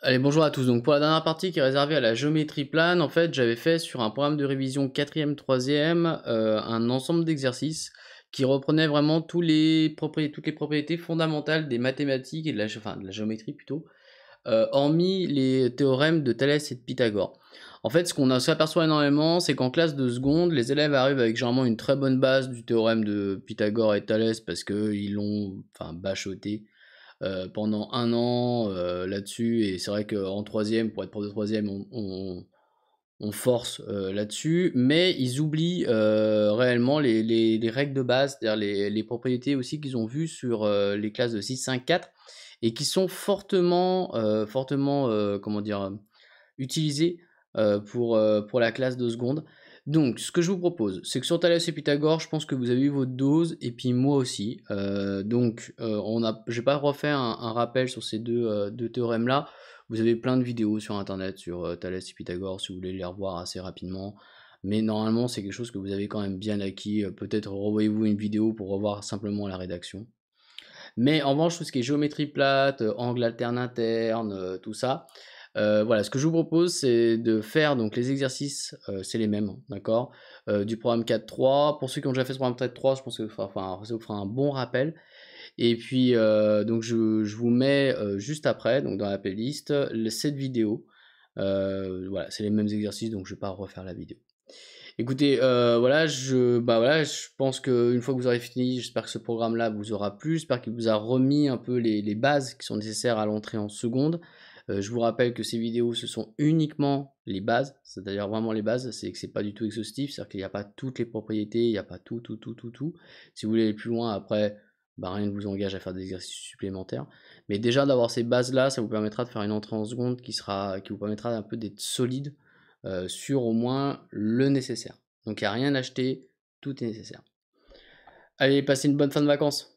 Allez, bonjour à tous. Donc pour la dernière partie qui est réservée à la géométrie plane, en fait, j'avais fait sur un programme de révision 4e, 3e, euh, un ensemble d'exercices qui reprenait vraiment toutes les propriétés fondamentales des mathématiques et de la, de la géométrie plutôt, euh, hormis les théorèmes de Thalès et de Pythagore. En fait, ce qu'on s'aperçoit énormément, c'est qu'en classe de seconde, les élèves arrivent avec généralement une très bonne base du théorème de Pythagore et Thalès parce qu'ils l'ont enfin, bachoté euh, pendant un an euh, là-dessus. Et c'est vrai qu'en troisième, pour être prof de troisième, on, force euh, là-dessus. Mais ils oublient réellement les, règles de base, dire les, propriétés aussi qu'ils ont vues sur les classes de 6, 5, 4 et qui sont fortement, fortement comment dire, utilisées pour, pour la classe de seconde. Donc, ce que je vous propose, c'est que sur Thalès et Pythagore, je pense que vous avez eu votre dose, et puis moi aussi. Euh, donc, je euh, on a, j'ai pas refait un, rappel sur ces deux, euh, deux théorèmes-là. Vous avez plein de vidéos sur Internet sur Thalès et Pythagore, si vous voulez les revoir assez rapidement. Mais normalement, c'est quelque chose que vous avez quand même bien acquis. Peut-être revoyez-vous une vidéo pour revoir simplement la rédaction. Mais en revanche, tout ce qui est géométrie plate, angle alterne interne, tout ça, euh, voilà, ce que je vous propose, c'est de faire donc les exercices, euh, c'est les mêmes, d'accord euh, Du programme 4.3. Pour ceux qui ont déjà fait ce programme 3-3 je pense que ça vous, fera, un bon rappel. Et puis, donc je, vous mets juste après, donc dans la playlist, cette vidéo. voilà, c'est les mêmes exercices, donc je ne vais pas refaire la vidéo. Écoutez, voilà, je, bah voilà, je pense qu'une fois que vous aurez fini, j'espère que ce programme-là vous aura plu, j'espère qu'il vous a remis un peu les bases qui sont nécessaires à l'entrée en seconde. Euh, je vous rappelle que ces vidéos, ce sont uniquement les bases, c'est-à-dire vraiment les bases, c'est que ce n'est pas du tout exhaustif, c'est-à-dire qu'il n'y a pas toutes les propriétés, il n'y a pas tout, tout, tout, tout, tout. Si vous voulez aller plus loin, après, bah, rien ne vous engage à faire des exercices supplémentaires. Mais déjà d'avoir ces bases-là, ça vous permettra de faire une entrée en seconde qui, sera, qui vous permettra un peu d'être solide euh, sur au moins le nécessaire. Donc il n'y a rien à acheter, tout est nécessaire. Allez, passez une bonne fin de vacances.